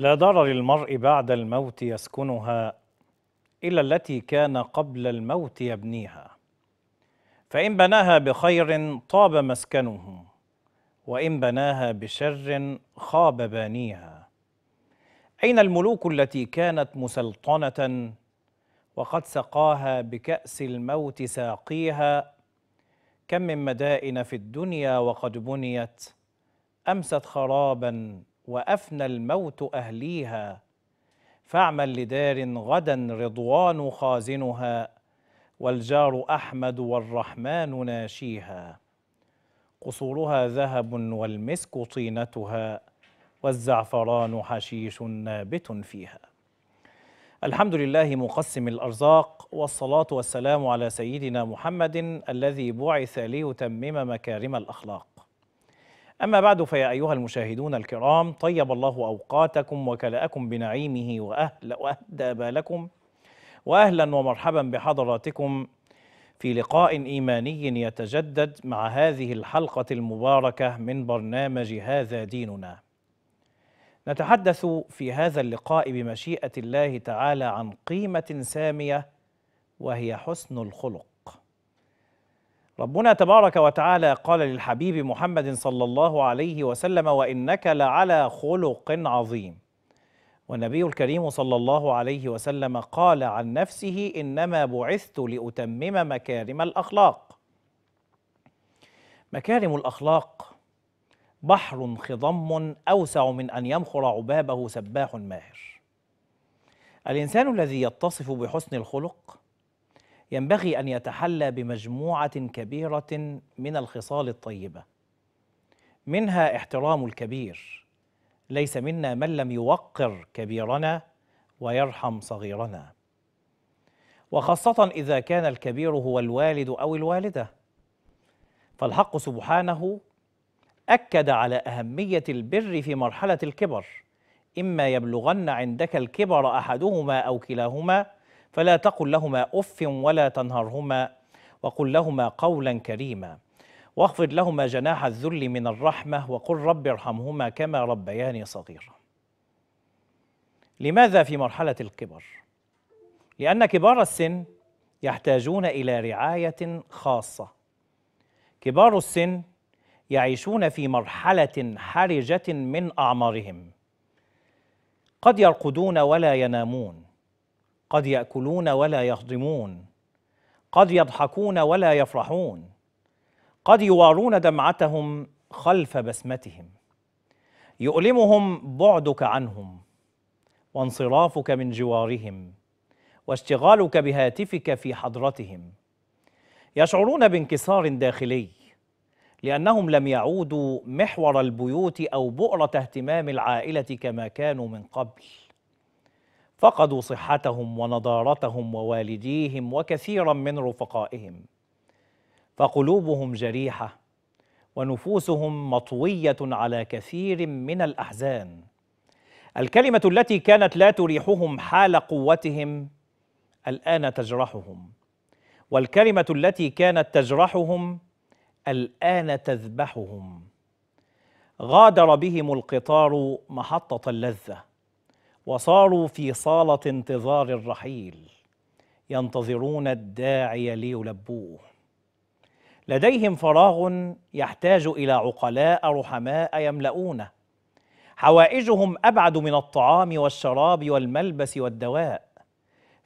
لا ضرر المرء بعد الموت يسكنها إلا التي كان قبل الموت يبنيها فإن بناها بخير طاب مسكنه وإن بناها بشر خاب بانيها أين الملوك التي كانت مسلطنة وقد سقاها بكأس الموت ساقيها كم من مدائن في الدنيا وقد بنيت أمست خرابا وافنى الموت اهليها فاعمل لدار غدا رضوان خازنها والجار احمد والرحمن ناشيها قصورها ذهب والمسك طينتها والزعفران حشيش نابت فيها الحمد لله مقسم الارزاق والصلاه والسلام على سيدنا محمد الذي بعث ليتمم مكارم الاخلاق أما بعد فيا أيها المشاهدون الكرام طيب الله أوقاتكم وكلأكم بنعيمه وأهل وأهدى بالكم وأهلا ومرحبا بحضراتكم في لقاء إيماني يتجدد مع هذه الحلقة المباركة من برنامج هذا ديننا نتحدث في هذا اللقاء بمشيئة الله تعالى عن قيمة سامية وهي حسن الخلق ربنا تبارك وتعالى قال للحبيب محمد صلى الله عليه وسلم وانك لعلى خلق عظيم والنبي الكريم صلى الله عليه وسلم قال عن نفسه انما بعثت لاتمم مكارم الاخلاق مكارم الاخلاق بحر خضم اوسع من ان يمخر عبابه سباح ماهر الانسان الذي يتصف بحسن الخلق ينبغي أن يتحلى بمجموعة كبيرة من الخصال الطيبة منها احترام الكبير ليس منا من لم يوقر كبيرنا ويرحم صغيرنا وخاصة إذا كان الكبير هو الوالد أو الوالدة فالحق سبحانه أكد على أهمية البر في مرحلة الكبر إما يبلغن عندك الكبر أحدهما أو كلاهما فلا تقل لهما اف ولا تنهرهما وقل لهما قولا كريما واخفض لهما جناح الذل من الرحمه وقل رب ارحمهما كما ربياني صغيرا لماذا في مرحله الكبر لان كبار السن يحتاجون الى رعايه خاصه كبار السن يعيشون في مرحله حرجه من اعمارهم قد يرقدون ولا ينامون قد ياكلون ولا يهضمون قد يضحكون ولا يفرحون قد يوارون دمعتهم خلف بسمتهم يؤلمهم بعدك عنهم وانصرافك من جوارهم واشتغالك بهاتفك في حضرتهم يشعرون بانكسار داخلي لانهم لم يعودوا محور البيوت او بؤره اهتمام العائله كما كانوا من قبل فقدوا صحتهم ونضارتهم ووالديهم وكثيرا من رفقائهم فقلوبهم جريحه ونفوسهم مطويه على كثير من الاحزان الكلمه التي كانت لا تريحهم حال قوتهم الان تجرحهم والكلمه التي كانت تجرحهم الان تذبحهم غادر بهم القطار محطه اللذه وصاروا في صالة انتظار الرحيل ينتظرون الداعي ليلبوه لديهم فراغ يحتاج إلى عقلاء رحماء يملؤونه حوائجهم أبعد من الطعام والشراب والملبس والدواء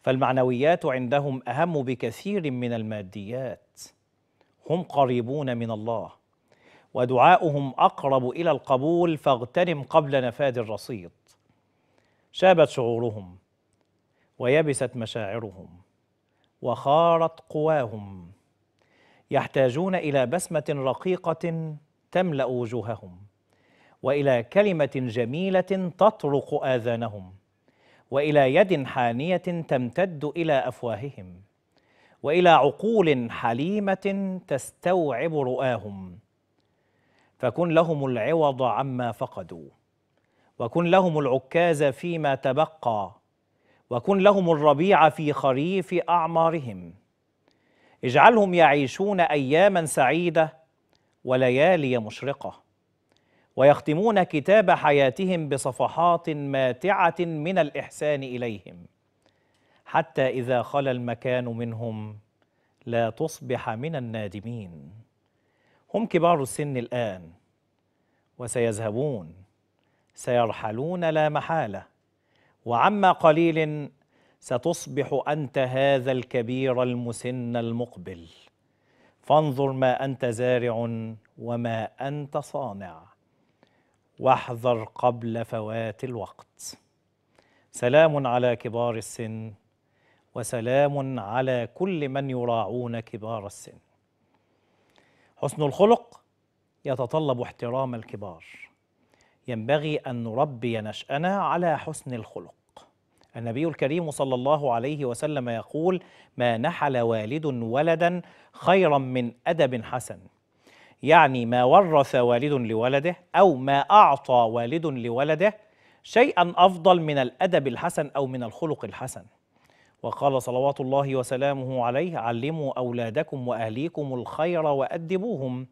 فالمعنويات عندهم أهم بكثير من الماديات هم قريبون من الله ودعاؤهم أقرب إلى القبول فاغتنم قبل نفاد الرصيد شابت شعورهم ويبست مشاعرهم وخارت قواهم يحتاجون الى بسمه رقيقه تملا وجوههم والى كلمه جميله تطرق اذانهم والى يد حانيه تمتد الى افواههم والى عقول حليمه تستوعب رؤاهم فكن لهم العوض عما فقدوا وكن لهم العكاز فيما تبقى وكن لهم الربيع في خريف اعمارهم اجعلهم يعيشون اياما سعيده وليالي مشرقه ويختمون كتاب حياتهم بصفحات ماتعه من الاحسان اليهم حتى اذا خلا المكان منهم لا تصبح من النادمين هم كبار السن الان وسيذهبون سيرحلون لا محاله وعما قليل ستصبح انت هذا الكبير المسن المقبل فانظر ما انت زارع وما انت صانع واحذر قبل فوات الوقت سلام على كبار السن وسلام على كل من يراعون كبار السن حسن الخلق يتطلب احترام الكبار ينبغي أن نربي نشأنا على حسن الخلق النبي الكريم صلى الله عليه وسلم يقول ما نحل والد ولدا خيرا من أدب حسن يعني ما ورث والد لولده أو ما أعطى والد لولده شيئا أفضل من الأدب الحسن أو من الخلق الحسن وقال صلوات الله وسلامه عليه علموا أولادكم وأهليكم الخير وأدبوهم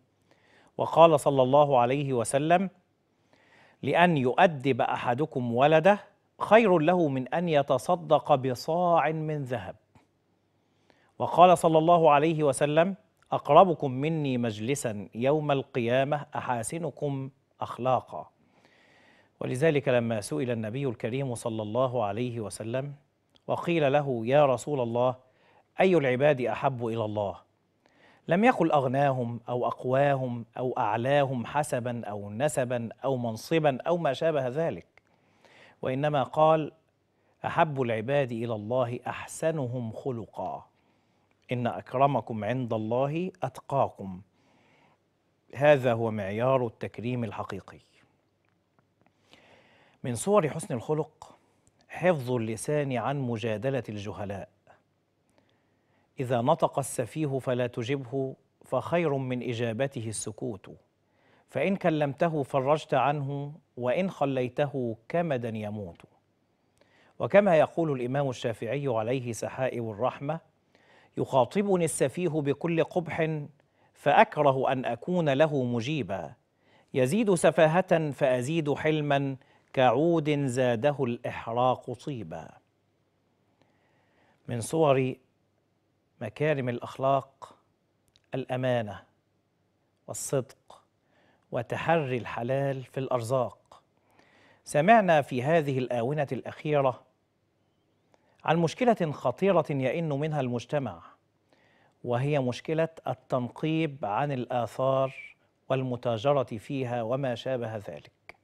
وقال صلى الله عليه وسلم لأن يؤدب أحدكم ولده خير له من أن يتصدق بصاع من ذهب وقال صلى الله عليه وسلم أقربكم مني مجلسا يوم القيامة أحاسنكم أخلاقا ولذلك لما سئل النبي الكريم صلى الله عليه وسلم وقيل له يا رسول الله أي العباد أحب إلى الله لم يقل أغناهم أو أقواهم أو أعلاهم حسبا أو نسبا أو منصبا أو ما شابه ذلك وإنما قال أحب العباد إلى الله أحسنهم خلقا إن أكرمكم عند الله أتقاكم هذا هو معيار التكريم الحقيقي من صور حسن الخلق حفظ اللسان عن مجادلة الجهلاء إذا نطق السفيه فلا تجبه فخير من إجابته السكوت فإن كلمته فرجت عنه وإن خليته كمدا يموت وكما يقول الإمام الشافعي عليه سحائب الرحمة يخاطبني السفيه بكل قبح فأكره أن أكون له مجيبا يزيد سفاهة فأزيد حلما كعود زاده الإحراق طيبا من صور مكارم الاخلاق الامانه والصدق وتحري الحلال في الارزاق سمعنا في هذه الاونه الاخيره عن مشكله خطيره يئن منها المجتمع وهي مشكله التنقيب عن الاثار والمتاجره فيها وما شابه ذلك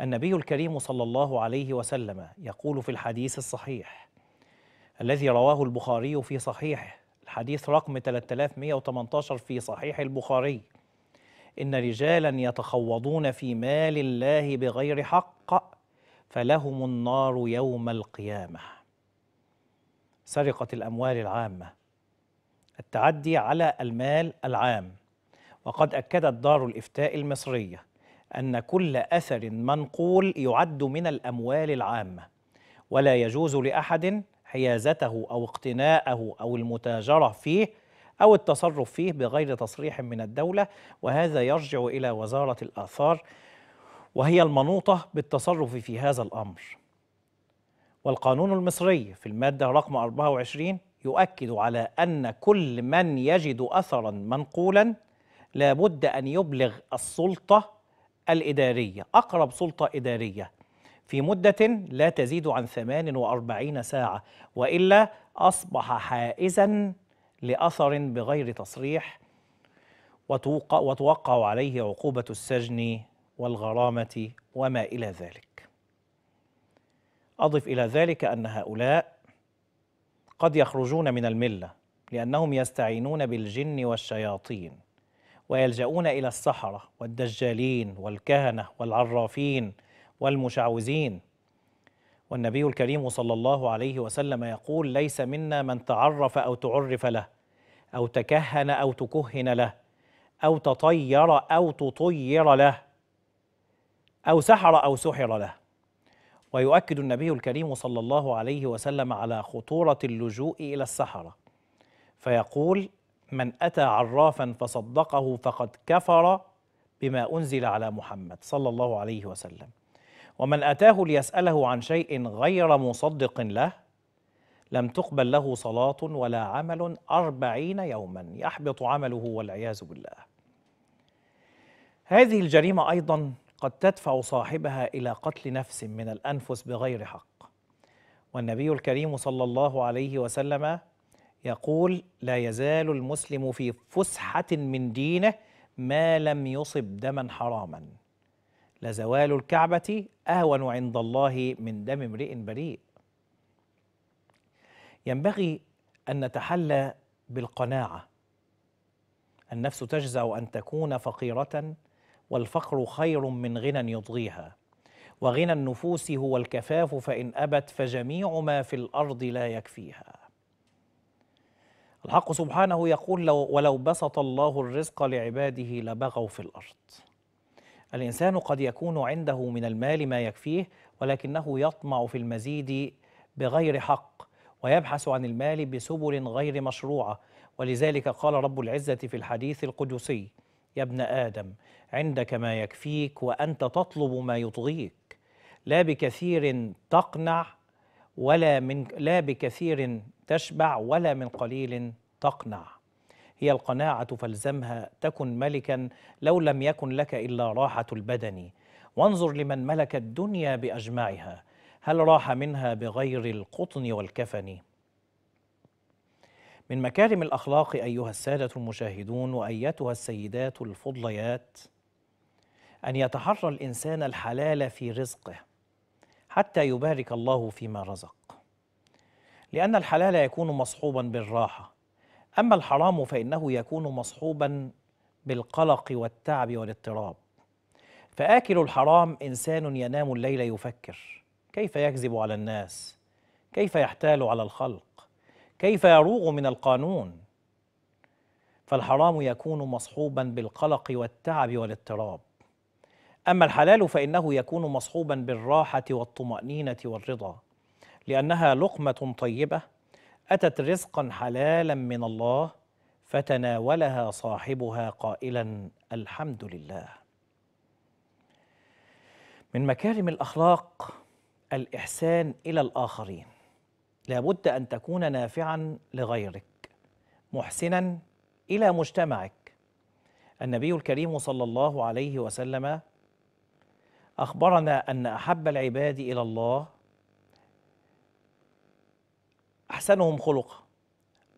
النبي الكريم صلى الله عليه وسلم يقول في الحديث الصحيح الذي رواه البخاري في صحيحه الحديث رقم 3118 في صحيح البخاري إن رجالا يتخوضون في مال الله بغير حق فلهم النار يوم القيامة سرقة الأموال العامة التعدي على المال العام وقد أكدت دار الإفتاء المصرية أن كل أثر منقول يعد من الأموال العامة ولا يجوز لأحد حيازته أو اقتناءه أو المتاجرة فيه أو التصرف فيه بغير تصريح من الدولة وهذا يرجع إلى وزارة الآثار وهي المنوطة بالتصرف في هذا الأمر والقانون المصري في المادة رقم 24 يؤكد على أن كل من يجد أثرا منقولا لابد أن يبلغ السلطة الإدارية أقرب سلطة إدارية في مدة لا تزيد عن 48 ساعة وإلا أصبح حائزا لأثر بغير تصريح وتوقع عليه عقوبة السجن والغرامة وما إلى ذلك أضف إلى ذلك أن هؤلاء قد يخرجون من الملة لأنهم يستعينون بالجن والشياطين ويلجؤون إلى السحرة والدجالين والكهنة والعرافين والمشعوذين والنبي الكريم صلى الله عليه وسلم يقول ليس منا من تعرف أو تعرف له أو تكهن أو تكهن له أو تطير أو تطير له أو سحر أو سحر له ويؤكد النبي الكريم صلى الله عليه وسلم على خطورة اللجوء إلى السحرة فيقول من أتى عرافا فصدقه فقد كفر بما أنزل على محمد صلى الله عليه وسلم ومن أتاه ليسأله عن شيء غير مصدق له لم تقبل له صلاة ولا عمل أربعين يوما يحبط عمله والعياذ بالله هذه الجريمة أيضا قد تدفع صاحبها إلى قتل نفس من الأنفس بغير حق والنبي الكريم صلى الله عليه وسلم يقول لا يزال المسلم في فسحة من دينه ما لم يصب دما حراما لزوال الكعبة أهون عند الله من دم امرئ بريء ينبغي أن نتحلى بالقناعة النفس تجزع أن تكون فقيرة والفقر خير من غنى يطغيها وغنى النفوس هو الكفاف فإن أبت فجميع ما في الأرض لا يكفيها الحق سبحانه يقول لو ولو بسط الله الرزق لعباده لبغوا في الأرض الإنسان قد يكون عنده من المال ما يكفيه ولكنه يطمع في المزيد بغير حق ويبحث عن المال بسبل غير مشروعة ولذلك قال رب العزة في الحديث القدسي يا ابن آدم عندك ما يكفيك وأنت تطلب ما يطغيك لا بكثير تقنع ولا من لا بكثير تشبع ولا من قليل تقنع هي القناعة فالزمها تكن ملكا لو لم يكن لك إلا راحة البدن وانظر لمن ملك الدنيا بأجمعها هل راح منها بغير القطن والكفن من مكارم الأخلاق أيها السادة المشاهدون وأيتها السيدات الفضليات أن يتحرى الإنسان الحلال في رزقه حتى يبارك الله فيما رزق لأن الحلال يكون مصحوبا بالراحة أما الحرام فإنه يكون مصحوبا بالقلق والتعب والاضطراب فآكل الحرام إنسان ينام الليل يفكر كيف يكذب على الناس كيف يحتال على الخلق كيف يروغ من القانون فالحرام يكون مصحوبا بالقلق والتعب والاضطراب أما الحلال فإنه يكون مصحوبا بالراحة والطمأنينة والرضا لأنها لقمة طيبة أتت رزقا حلالا من الله فتناولها صاحبها قائلا الحمد لله من مكارم الأخلاق الإحسان إلى الآخرين لابد أن تكون نافعا لغيرك محسنا إلى مجتمعك النبي الكريم صلى الله عليه وسلم أخبرنا أن أحب العباد إلى الله أحسنهم خلقا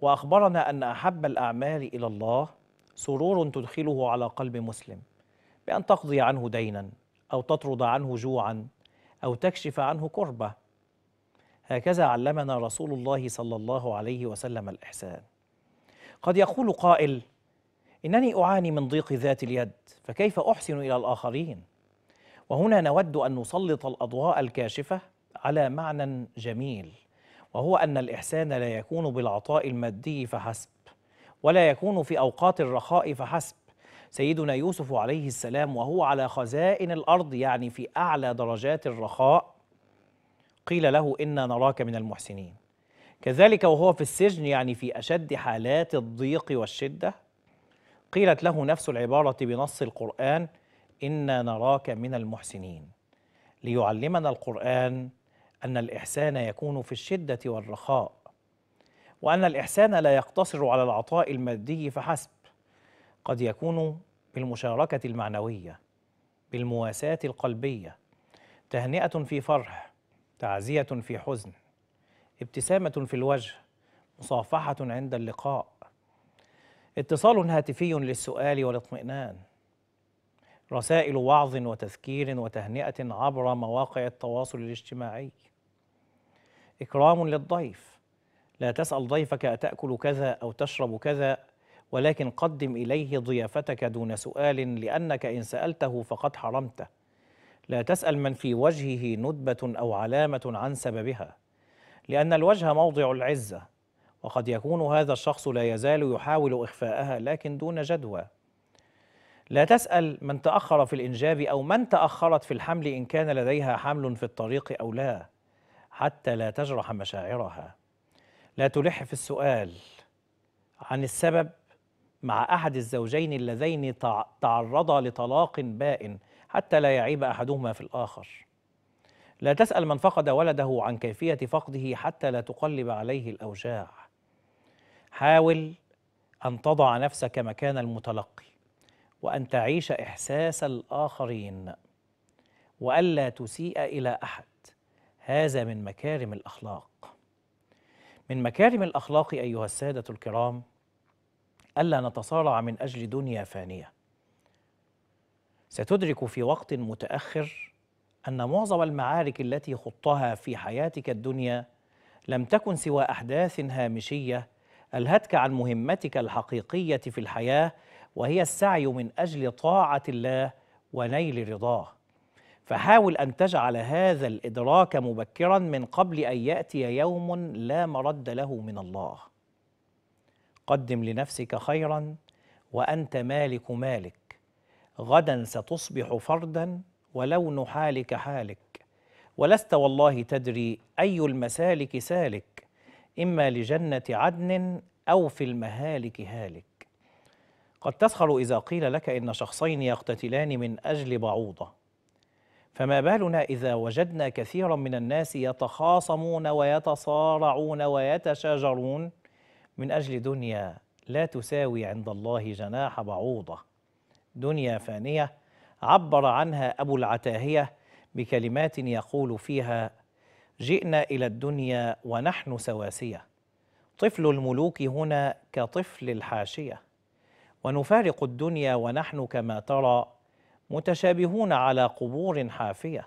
وأخبرنا أن أحب الأعمال إلى الله سرور تدخله على قلب مسلم بأن تقضي عنه دينا أو تطرد عنه جوعا أو تكشف عنه كربة هكذا علمنا رسول الله صلى الله عليه وسلم الإحسان قد يقول قائل إنني أعاني من ضيق ذات اليد فكيف أحسن إلى الآخرين؟ وهنا نود أن نسلط الأضواء الكاشفة على معنى جميل وهو أن الإحسان لا يكون بالعطاء المادي فحسب ولا يكون في أوقات الرخاء فحسب سيدنا يوسف عليه السلام وهو على خزائن الأرض يعني في أعلى درجات الرخاء قيل له إنا نراك من المحسنين كذلك وهو في السجن يعني في أشد حالات الضيق والشدة قيلت له نفس العبارة بنص القرآن إنا نراك من المحسنين ليعلمنا القرآن أن الإحسان يكون في الشدة والرخاء وأن الإحسان لا يقتصر على العطاء المادي فحسب قد يكون بالمشاركة المعنوية بالمواساة القلبية تهنئة في فرح تعزية في حزن ابتسامة في الوجه مصافحة عند اللقاء اتصال هاتفي للسؤال والاطمئنان رسائل وعظ وتذكير وتهنئة عبر مواقع التواصل الاجتماعي إكرام للضيف لا تسأل ضيفك أتأكل كذا أو تشرب كذا ولكن قدم إليه ضيافتك دون سؤال لأنك إن سألته فقد حرمته لا تسأل من في وجهه ندبة أو علامة عن سببها لأن الوجه موضع العزة وقد يكون هذا الشخص لا يزال يحاول إخفاءها لكن دون جدوى لا تسأل من تأخر في الإنجاب أو من تأخرت في الحمل إن كان لديها حمل في الطريق أو لا حتى لا تجرح مشاعرها لا تلح في السؤال عن السبب مع أحد الزوجين اللذين تعرضا لطلاق بائن حتى لا يعيب أحدهما في الآخر لا تسأل من فقد ولده عن كيفية فقده حتى لا تقلب عليه الأوجاع حاول أن تضع نفسك مكان المتلقي وأن تعيش إحساس الآخرين وألا تسيء إلى أحد هذا من مكارم الاخلاق من مكارم الاخلاق ايها الساده الكرام الا نتصارع من اجل دنيا فانيه ستدرك في وقت متاخر ان معظم المعارك التي خضتها في حياتك الدنيا لم تكن سوى احداث هامشيه الهتك عن مهمتك الحقيقيه في الحياه وهي السعي من اجل طاعه الله ونيل رضاه فحاول أن تجعل هذا الإدراك مبكرا من قبل أن يأتي يوم لا مرد له من الله قدم لنفسك خيرا وأنت مالك مالك غدا ستصبح فردا ولون حالك حالك ولست والله تدري أي المسالك سالك إما لجنة عدن أو في المهالك هالك قد تسخر إذا قيل لك إن شخصين يقتتلان من أجل بعوضة فما بالنا إذا وجدنا كثيرا من الناس يتخاصمون ويتصارعون ويتشاجرون من أجل دنيا لا تساوي عند الله جناح بعوضة دنيا فانية عبر عنها أبو العتاهية بكلمات يقول فيها جئنا إلى الدنيا ونحن سواسية طفل الملوك هنا كطفل الحاشية ونفارق الدنيا ونحن كما ترى متشابهون على قبور حافيه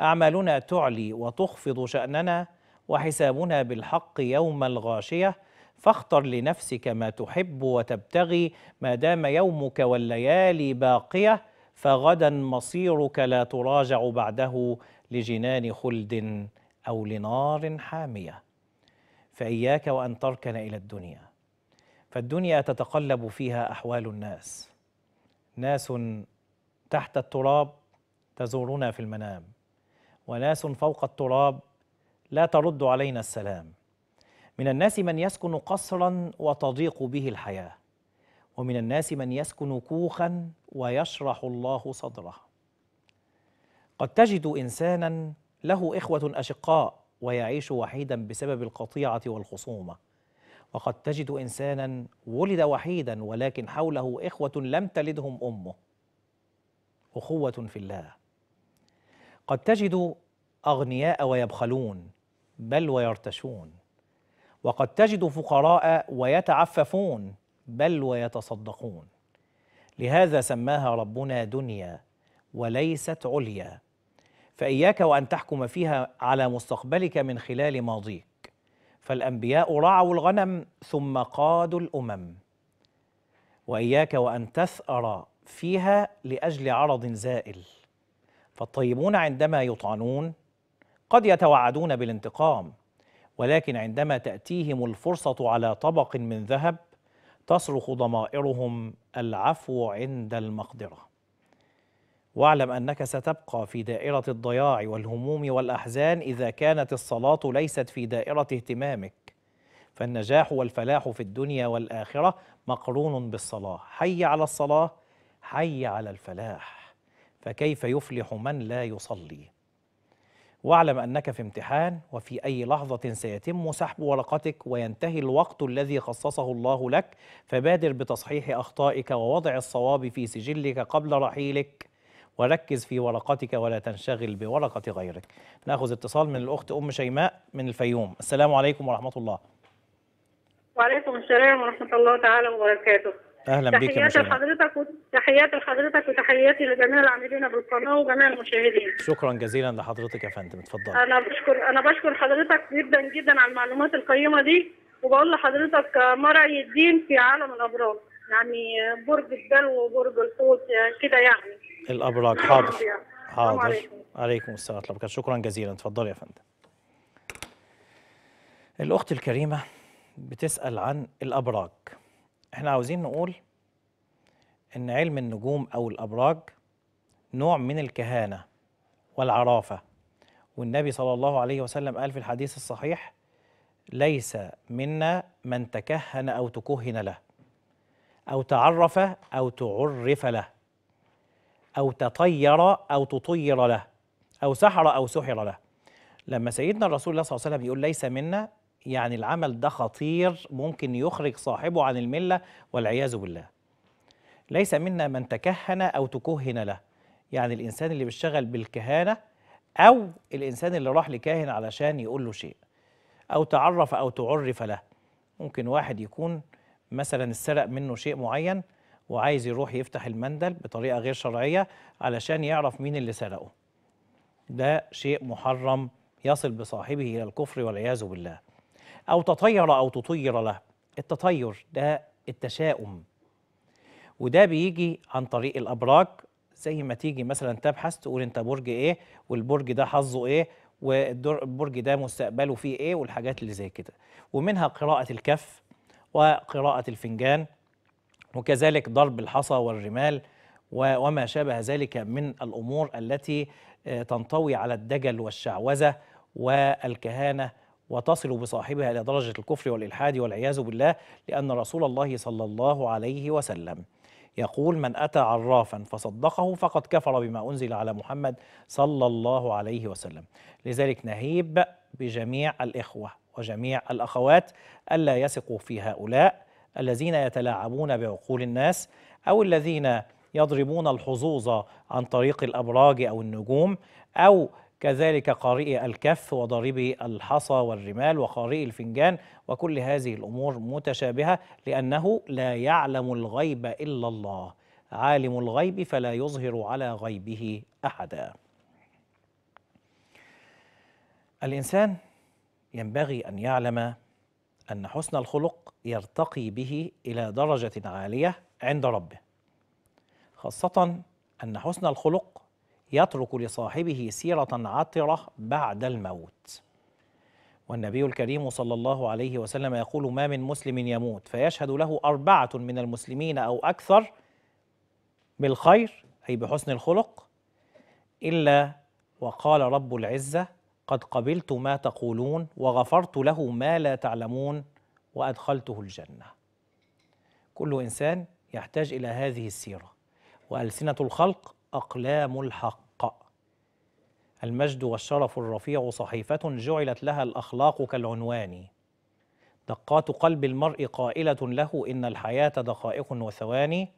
اعمالنا تعلي وتخفض شاننا وحسابنا بالحق يوم الغاشيه فاختر لنفسك ما تحب وتبتغي ما دام يومك والليالي باقيه فغدا مصيرك لا تراجع بعده لجنان خلد او لنار حاميه فاياك وان تركن الى الدنيا فالدنيا تتقلب فيها احوال الناس ناس تحت التراب تزورنا في المنام وناس فوق التراب لا ترد علينا السلام من الناس من يسكن قصرا وتضيق به الحياه ومن الناس من يسكن كوخا ويشرح الله صدره قد تجد انسانا له اخوه اشقاء ويعيش وحيدا بسبب القطيعه والخصومه وقد تجد انسانا ولد وحيدا ولكن حوله اخوه لم تلدهم امه أخوة في الله قد تجد أغنياء ويبخلون بل ويرتشون وقد تجد فقراء ويتعففون بل ويتصدقون لهذا سماها ربنا دنيا وليست عليا فإياك وأن تحكم فيها على مستقبلك من خلال ماضيك فالأنبياء رعوا الغنم ثم قادوا الأمم وإياك وأن تثأر فيها لاجل عرض زائل فالطيبون عندما يطعنون قد يتوعدون بالانتقام ولكن عندما تاتيهم الفرصه على طبق من ذهب تصرخ ضمائرهم العفو عند المقدره واعلم انك ستبقى في دائره الضياع والهموم والاحزان اذا كانت الصلاه ليست في دائره اهتمامك فالنجاح والفلاح في الدنيا والاخره مقرون بالصلاه حي على الصلاه حي على الفلاح فكيف يفلح من لا يصلي واعلم انك في امتحان وفي اي لحظه سيتم سحب ورقتك وينتهي الوقت الذي خصصه الله لك فبادر بتصحيح اخطائك ووضع الصواب في سجلك قبل رحيلك وركز في ورقتك ولا تنشغل بورقه غيرك ناخذ اتصال من الاخت ام شيماء من الفيوم السلام عليكم ورحمه الله وعليكم السلام ورحمه الله تعالى وبركاته اهلا بك تحياتي لحضرتك وتحياتي لحضرتك وتحياتي لجميع العاملين بالقناه وجميع المشاهدين شكرا جزيلا لحضرتك يا فندم اتفضل انا بشكر انا بشكر حضرتك جدا جدا على المعلومات القيمه دي وبقول لحضرتك مرعي الدين في عالم الابراج يعني برج الدلو وبرج الحوت كده يعني الابراج حاضر حاضر عليكم, عليكم السلام ورحمه الله شكرا جزيلا اتفضل يا فندم الاخت الكريمه بتسال عن الابراج احنا عاوزين نقول ان علم النجوم او الابراج نوع من الكهانه والعرافه والنبي صلى الله عليه وسلم قال في الحديث الصحيح ليس منا من تكهن او تكهن له او تعرف او تعرف له او تطير او تطير له او سحر او سحر له لما سيدنا الرسول صلى الله عليه وسلم يقول ليس منا يعني العمل ده خطير ممكن يخرج صاحبه عن الملة والعياذ بالله ليس منا من تكهن أو تكهن له يعني الإنسان اللي بيشتغل بالكهانة أو الإنسان اللي راح لكاهن علشان يقول له شيء أو تعرف أو تعرف له ممكن واحد يكون مثلا السرق منه شيء معين وعايز يروح يفتح المندل بطريقة غير شرعية علشان يعرف مين اللي سرقه ده شيء محرم يصل بصاحبه إلى الكفر والعياذ بالله أو تطير أو تطير له التطير ده التشاؤم وده بيجي عن طريق الأبراج زي ما تيجي مثلا تبحث تقول أنت برج إيه والبرج ده حظه إيه والبرج ده مستقبله فيه إيه والحاجات اللي زي كده ومنها قراءة الكف وقراءة الفنجان وكذلك ضرب الحصى والرمال وما شابه ذلك من الأمور التي آه، تنطوي على الدجل والشعوذة والكهانة وتصل بصاحبها إلى درجة الكفر والإلحاد والعياذ بالله لأن رسول الله صلى الله عليه وسلم يقول من أتى عرافا فصدقه فقد كفر بما أنزل على محمد صلى الله عليه وسلم لذلك نهيب بجميع الإخوة وجميع الأخوات ألا يثقوا في هؤلاء الذين يتلاعبون بعقول الناس أو الذين يضربون الحظوظ عن طريق الأبراج أو النجوم أو كذلك قارئي الكف وضريبي الحصى والرمال وقارئي الفنجان وكل هذه الأمور متشابهة لأنه لا يعلم الغيب إلا الله عالم الغيب فلا يظهر على غيبه أحدا الإنسان ينبغي أن يعلم أن حسن الخلق يرتقي به إلى درجة عالية عند ربه خاصة أن حسن الخلق يترك لصاحبه سيرة عطرة بعد الموت والنبي الكريم صلى الله عليه وسلم يقول ما من مسلم يموت فيشهد له أربعة من المسلمين أو أكثر بالخير أي بحسن الخلق إلا وقال رب العزة قد قبلت ما تقولون وغفرت له ما لا تعلمون وأدخلته الجنة كل إنسان يحتاج إلى هذه السيرة وألسنة الخلق أقلام الحق المجد والشرف الرفيع صحيفة جعلت لها الأخلاق كالعنوان دقات قلب المرء قائلة له إن الحياة دقائق وثواني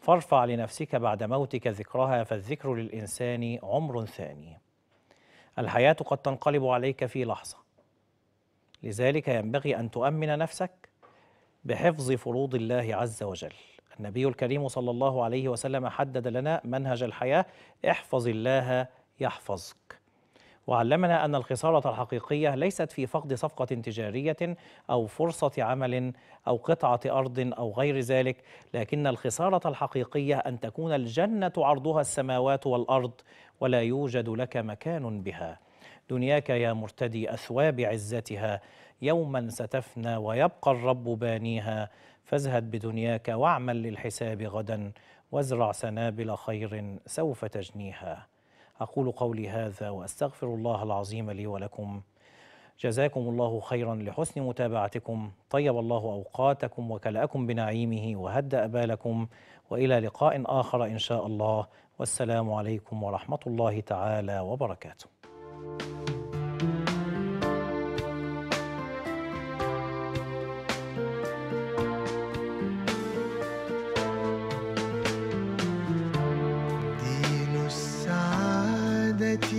فارفع لنفسك بعد موتك ذكرها فالذكر للإنسان عمر ثاني الحياة قد تنقلب عليك في لحظة لذلك ينبغي أن تؤمن نفسك بحفظ فروض الله عز وجل النبي الكريم صلى الله عليه وسلم حدد لنا منهج الحياة احفظ الله يحفظك وعلمنا أن الخسارة الحقيقية ليست في فقد صفقة تجارية أو فرصة عمل أو قطعة أرض أو غير ذلك، لكن الخسارة الحقيقية أن تكون الجنة عرضها السماوات والأرض ولا يوجد لك مكان بها. دنياك يا مرتدي أثواب عزتها يوما ستفنى ويبقى الرب بانيها فازهد بدنياك واعمل للحساب غدا وازرع سنابل خير سوف تجنيها أقول قولي هذا وأستغفر الله العظيم لي ولكم جزاكم الله خيرا لحسن متابعتكم طيب الله أوقاتكم وكلأكم بنعيمه وهدأ بالكم وإلى لقاء آخر إن شاء الله والسلام عليكم ورحمة الله تعالى وبركاته